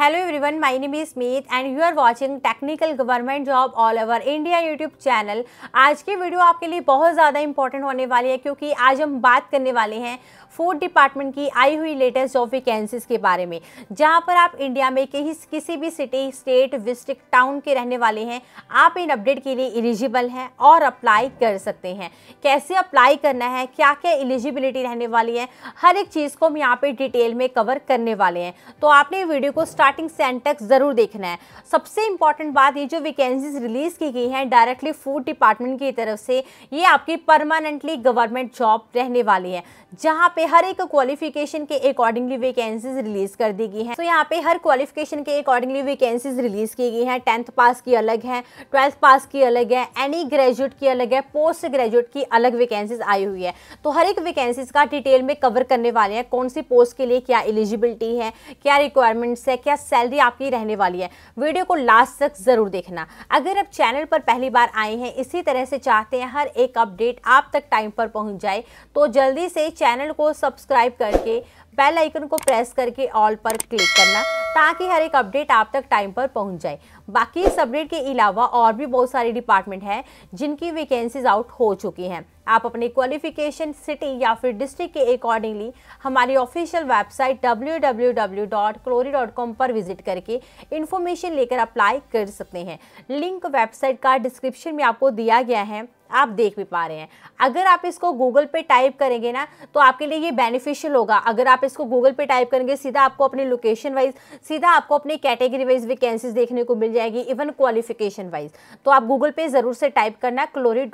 hello everyone my name Meet and you are watching technical government job all over India YouTube channel आज की video आपके लिए बहुत ज़्यादा important होने वाली है क्योंकि आज हम बात करने वाले हैं फूड डिपार्टमेंट की आई हुई लेटेस्ट जॉब वैकेंसीज के बारे में जहां पर आप इंडिया में कहीं किसी भी सिटी स्टेट डिस्ट्रिक्ट टाउन के रहने वाले हैं आप इन अपडेट के लिए एलिजिबल हैं और अप्लाई कर सकते हैं कैसे अप्लाई करना है क्या क्या एलिजिबिलिटी रहने वाली है हर एक चीज़ को हम यहाँ पर डिटेल में कवर करने वाले हैं तो आपने वीडियो को स्टार्ट स्टार्टिंग सेंटेक्स ज़रूर देखना है सबसे इंपॉर्टेंट बात ये जो वैकेंसीज रिलीज़ की गई हैं डायरेक्टली फूड डिपार्टमेंट की तरफ से ये आपकी परमानेंटली गवर्नमेंट जॉब रहने वाली है जहाँ पे हर एक क्वालिफिकेशन के अकॉर्डिंगली वैकेंसीज रिलीज़ कर दी गई हैं तो यहाँ पे हर क्वालिफिकेशन के अकॉर्डिंगली वैकेंसीज रिलीज़ की गई हैं टेंथ पास की अलग है ट्वेल्थ पास की अलग है एनी ग्रेजुएट की अलग है पोस्ट ग्रेजुएट की अलग वैकेंसीज आई हुई है तो हर एक वैकेंसीज का डिटेल में कवर करने वाले हैं कौन सी पोस्ट के लिए क्या एलिजिबिलिटी है क्या रिक्वायरमेंट्स है क्या सैलरी आपकी रहने वाली है वीडियो को लास्ट तक ज़रूर देखना अगर आप चैनल पर पहली बार आए हैं इसी तरह से चाहते हैं हर एक अपडेट आप तक टाइम पर पहुंच जाए तो जल्दी से चैनल को सब्सक्राइब करके बेल आइकन को प्रेस करके ऑल पर क्लिक करना ताकि हर एक अपडेट आप तक टाइम पर पहुंच जाए बाकी इस अपडेट के अलावा और भी बहुत सारे डिपार्टमेंट हैं जिनकी वैकेंसीज आउट हो चुकी हैं आप अपने क्वालिफिकेशन सिटी या फिर डिस्ट्रिक्ट के अकॉर्डिंगली हमारी ऑफिशियल वेबसाइट www.clori.com पर विजिट करके इन्फॉर्मेशन लेकर अप्लाई कर सकते हैं लिंक वेबसाइट का डिस्क्रिप्शन में आपको दिया गया है आप देख भी पा रहे हैं अगर आप इसको गूगल पे टाइप करेंगे ना तो आपके लिए ये बेनिफिशियल होगा अगर आप इसको गूगल पे टाइप करेंगे सीधा आपको अपने लोकेशन वाइज सीधा आपको अपने कैटेगरी वाइज वैकेंसीज देखने को मिल जाएगी इवन क्वालिफिकेशन वाइज तो आप गूगल पे ज़रूर से टाइप करना क्लोरी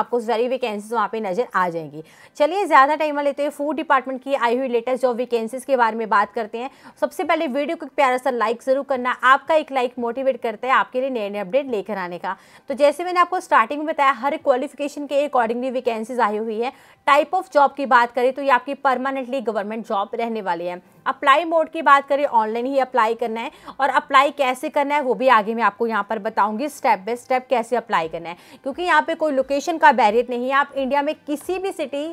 आपको सारी वैकेंसीज वहाँ पर नज़र आ जाएंगी चलिए ज़्यादा टाइम लेते हैं फूड डिपार्टमेंट की आई हुई लेटेस्ट जॉब वैकेंसीज के बारे में बात करते हैं सबसे पहले वीडियो को प्यारा सा लाइक ज़रूर करना आपका एक लाइक मोटिवेट करता है आपके लिए नए नए अपडेट लेकर आने का तो जैसे मैंने आपको स्टार्टिंग में बताया हर क्वालिफिकेशन के अकॉर्डिंगली वैकेंसीज आई हुई है टाइप ऑफ जॉब की बात करें तो ये आपकी परमानेंटली गवर्नमेंट जॉब रहने वाली है अप्लाई मोड की बात करें ऑनलाइन ही अप्लाई करना है और अप्लाई कैसे करना है वो भी आगे मैं आपको यहाँ पर बताऊँगी स्टेप बाय स्टेप कैसे अप्लाई करना है क्योंकि यहाँ पर कोई लोकेशन का बैरियर नहीं है आप इंडिया में किसी भी सिटी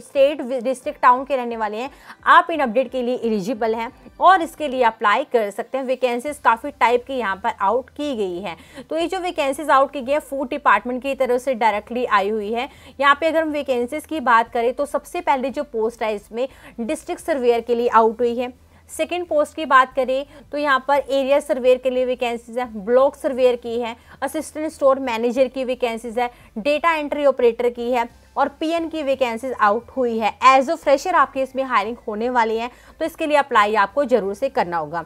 स्टेट डिस्ट्रिक्ट टाउन के रहने वाले हैं आप इन अपडेट के लिए एलिजिबल हैं और इसके लिए अप्लाई कर सकते हैं वैकेंसीज काफ़ी टाइप की यहाँ पर आउट की गई है तो ये जो वैकेंसीज आउट की गई है फूड डिपार्टमेंट की तरफ से डायरेक्टली आई हुई है यहाँ पर अगर हम वैकेंसीज की बात करें तो सबसे पहले जो पोस्ट है इसमें डिस्ट्रिक्ट सर्वेयर के लिए आउट हुई है सेकेंड पोस्ट की बात करें तो यहाँ पर एरिया सर्वेयर के लिए वैकेंसीज है ब्लॉक सर्वेयर की है असिस्टेंट स्टोर मैनेजर की वैकेंसीज है डेटा एंट्री ऑपरेटर की है और पीएन की वैकेंसीज आउट हुई है एज अ फ्रेशर आपकी इसमें हायरिंग होने वाली है तो इसके लिए अप्लाई आपको ज़रूर से करना होगा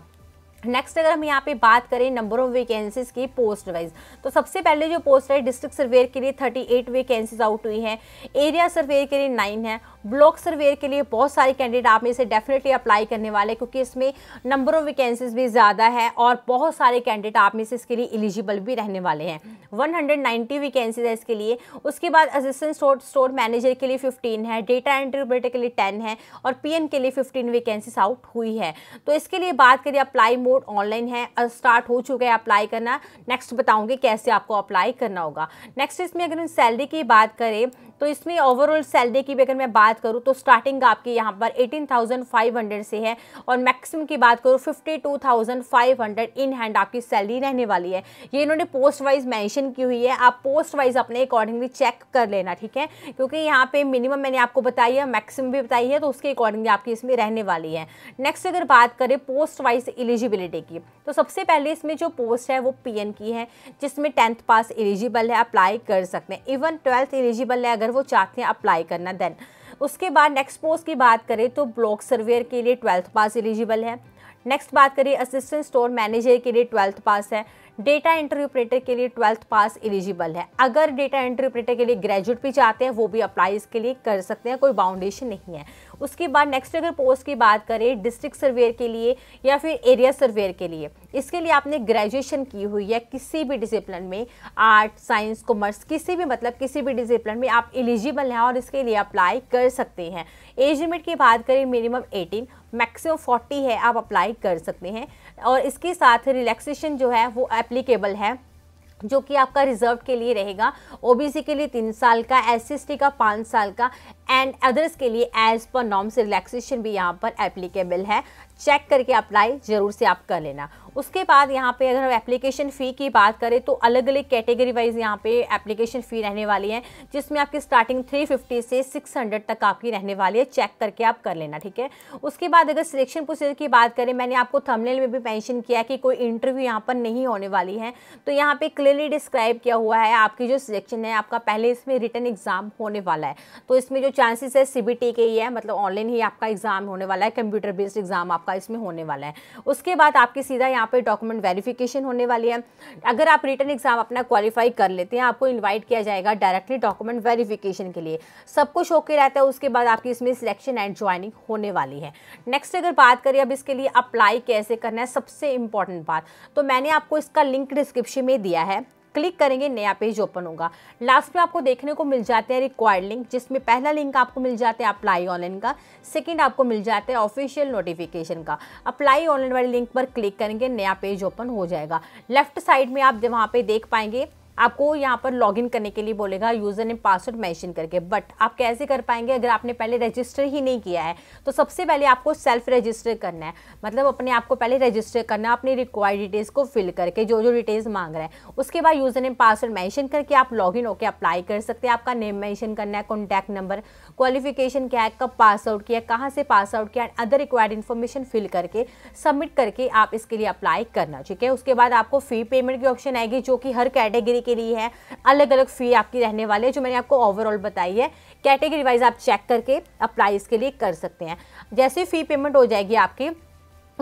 नेक्स्ट अगर हम यहाँ पे बात करें नंबर ऑफ वैकेंसीज की पोस्ट वाइज तो सबसे पहले जो पोस्ट है डिस्ट्रिक्ट सर्वेयर के लिए 38 वैकेंसीज आउट हुई हैं एरिया सर्वेयर के लिए नाइन है ब्लॉक सर्वेयर के लिए बहुत सारे कैंडिडेट आप में से डेफिनेटली अप्लाई करने वाले क्योंकि इसमें नंबर ऑफ वैकेंसीज भी ज़्यादा है और बहुत सारे कैंडिडेट आप में से इसके लिए एलिजिबल भी रहने वाले हैं 190 वैकेंसीज है इसके लिए उसके बाद असिस्टेंट स्टोर स्टोर मैनेजर के लिए फिफ्टीन है डेटा एंट्री के लिए टेन है और पी के लिए फिफ्टीन वैकेंसीज आउट हुई है तो इसके लिए बात करिए अप्लाई मोड ऑनलाइन है स्टार्ट हो चुका है अप्लाई करना नेक्स्ट बताऊंगी कैसे आपको अप्लाई करना होगा नेक्स्ट इसमें अगर हम सैलरी की बात करें तो इसमें ओवरऑल सैलरी की भी अगर मैं बात करूँ तो स्टार्टिंग आपकी यहाँ पर 18,500 से है और मैक्सिमम की बात करूँ 52,500 इन हैंड आपकी सैलरी रहने वाली है ये इन्होंने पोस्ट वाइज मैंशन की हुई है आप पोस्ट वाइज अपने अकॉर्डिंगली चेक कर लेना ठीक है क्योंकि यहाँ पर मिनिमम मैंने आपको बताई है मैक्सिमम भी बताई है तो उसके अकॉर्डिंगली आपकी इसमें रहने वाली है नेक्स्ट अगर बात करें पोस्ट वाइज एलिजिबिलिटी की तो सबसे पहले इसमें जो पोस्ट है वो पी की है जिसमें टेंथ पास एलिजिबल है अप्लाई कर सकते हैं इवन ट्वेल्थ एलिजिबल है अगर अगर वो चाहते हैं अप्लाई करना देन उसके बाद नेक्स्ट पोस्ट की बात करें तो ब्लॉक सर्वेयर के लिए ट्वेल्थ पास एलिजिबल है नेक्स्ट बात करिए असिस्टेंट स्टोर मैनेजर के लिए ट्वेल्थ पास है डेटा इंटरप्रेटर के लिए ट्वेल्थ पास एलिजिबल है अगर डेटा इंटरप्रेटर के लिए ग्रेजुएट भी चाहते हैं वो भी अप्लाई इसके लिए कर सकते हैं कोई बाउंडेशन नहीं है उसके बाद नेक्स्ट अगर पोस्ट की बात करें डिस्ट्रिक्ट सर्वेयर के लिए या फिर एरिया सर्वेयर के लिए इसके लिए आपने ग्रेजुएशन की हुई है किसी भी डिसिप्लिन में आर्ट साइंस कॉमर्स किसी भी मतलब किसी भी डिसिप्लिन में आप एलिजिबल हैं और इसके लिए अप्लाई कर सकते हैं एज लिमिट की बात करें मिनिमम 18 मैक्सिमम 40 है आप अप्लाई कर सकते हैं और इसके साथ रिलैक्सेशन जो है वो एप्लीकेबल है जो कि आपका रिजर्व के लिए रहेगा ओबीसी के लिए तीन साल का एस का पाँच साल का एंड अदर्स के लिए एज पर नॉर्म्स रिलैक्सेशन भी यहाँ पर एप्लीकेबल है चेक करके अप्लाई ज़रूर से आप कर लेना उसके बाद यहाँ पे अगर हम एप्लीकेशन फ़ी की बात करें तो अलग अलग कैटेगरी वाइज यहाँ पे एप्लीकेशन फ़ी रहने वाली है जिसमें आपकी स्टार्टिंग 350 से 600 तक आपकी रहने वाली है चेक करके आप कर लेना ठीक है उसके बाद अगर सिलेक्शन प्रोसीजर की बात करें मैंने आपको थंबनेल में भी मैंशन किया कि कोई इंटरव्यू यहाँ पर नहीं होने वाली है तो यहाँ पर क्लियरली डिस्क्राइब किया हुआ है आपकी जो सिलेक्शन है आपका पहले इसमें रिटर्न एग्ज़ाम होने वाला है तो इसमें जो चांसेस है सीबीटी के ही है मतलब ऑनलाइन ही आपका एग्ज़ाम होने वाला है कंप्यूटर बेस्ड एग्ज़ाम आपका इसमें होने वाला है उसके बाद आपकी सीधा यहाँ पे डॉक्यूमेंट वेरिफिकेशन होने वाली है अगर आप रिटर्न एग्ज़ाम अपना क्वालिफाई कर लेते हैं आपको इन्वाइट किया जाएगा डायरेक्टली डॉक्यूमेंट वेरीफिकेशन के लिए सब कुछ होके रहता है उसके बाद आपकी इसमें सिलेक्शन एंड ज्वाइनिंग होने वाली है नेक्स्ट अगर बात करें अब इसके लिए अप्लाई कैसे करना है सबसे इंपॉर्टेंट बात तो मैंने आपको इसका लिंक डिस्क्रिप्शन में दिया है क्लिक करेंगे नया पेज ओपन होगा लास्ट में आपको देखने को मिल जाते हैं रिक्वायर्ड लिंक जिसमें पहला लिंक आपको मिल जाता है अप्लाई ऑनलाइन का सेकंड आपको मिल जाता है ऑफिशियल नोटिफिकेशन का अप्लाई ऑनलाइन वाले लिंक पर क्लिक करेंगे नया पेज ओपन हो जाएगा लेफ्ट साइड में आप वहाँ पर देख पाएंगे आपको यहाँ पर लॉगिन करने के लिए बोलेगा यूज़र ने पासवर्ड मेंशन करके बट आप कैसे कर पाएंगे अगर आपने पहले रजिस्टर ही नहीं किया है तो सबसे पहले आपको सेल्फ रजिस्टर करना है मतलब अपने आप को पहले रजिस्टर करना अपनी रिक्वायर्ड डिटेल्स को फिल करके जो जो डिटेल्स मांग रहे हैं उसके बाद यूज़र ने पासवर्ड मैंशन करके आप लॉग इन होकर अप्लाई कर सकते हैं आपका नेम मैंशन करना है कॉन्टैक्ट नंबर क्वालिफिकेशन क्या है कब पास आउट किया कहाँ से पास आउट किया अदर रिक्वायर्ड इन्फॉर्मेशन फिल करके सबमिट करके आप इसके लिए अप्लाई करना ठीक है उसके बाद आपको फ़ी पेमेंट की ऑप्शन आएगी जो कि हर कैटेगरी के लिए है अलग अलग फ़ी आपकी रहने वाले हैं जो मैंने आपको ओवरऑल बताई है कैटेगरी वाइज आप चेक करके अप्लाई इसके लिए कर सकते हैं जैसे फ़ी पेमेंट हो जाएगी आपकी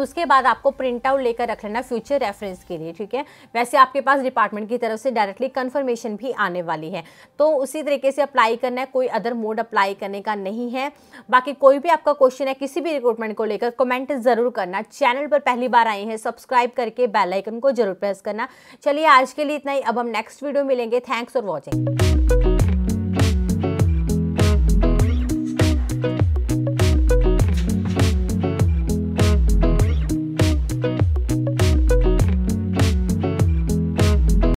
उसके बाद आपको प्रिंट आउट लेकर रख लेना फ्यूचर रेफरेंस के लिए ठीक है वैसे आपके पास डिपार्टमेंट की तरफ से डायरेक्टली कन्फर्मेशन भी आने वाली है तो उसी तरीके से अप्लाई करना है कोई अदर मोड अप्लाई करने का नहीं है बाकी कोई भी आपका क्वेश्चन है किसी भी रिक्रूटमेंट को लेकर कमेंट ज़रूर करना चैनल पर पहली बार आए हैं सब्सक्राइब करके बेलाइकन को जरूर प्रेस करना चलिए आज के लिए इतना ही अब हम नेक्स्ट वीडियो मिलेंगे थैंक्स फॉर वॉचिंग